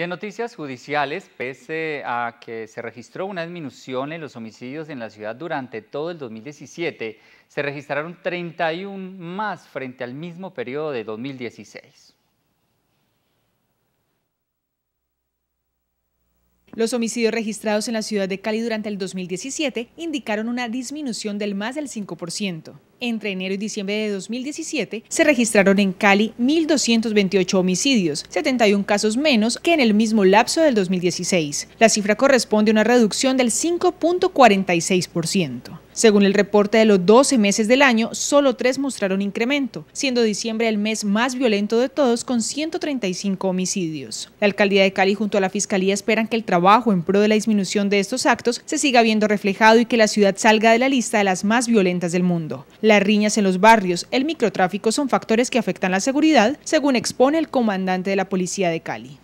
Y en noticias judiciales, pese a que se registró una disminución en los homicidios en la ciudad durante todo el 2017, se registraron 31 más frente al mismo periodo de 2016. Los homicidios registrados en la ciudad de Cali durante el 2017 indicaron una disminución del más del 5%. Entre enero y diciembre de 2017 se registraron en Cali 1.228 homicidios, 71 casos menos que en el mismo lapso del 2016. La cifra corresponde a una reducción del 5.46%. Según el reporte de los 12 meses del año, solo tres mostraron incremento, siendo diciembre el mes más violento de todos con 135 homicidios. La alcaldía de Cali junto a la fiscalía esperan que el trabajo en pro de la disminución de estos actos se siga viendo reflejado y que la ciudad salga de la lista de las más violentas del mundo. Las riñas en los barrios, el microtráfico son factores que afectan la seguridad, según expone el comandante de la policía de Cali.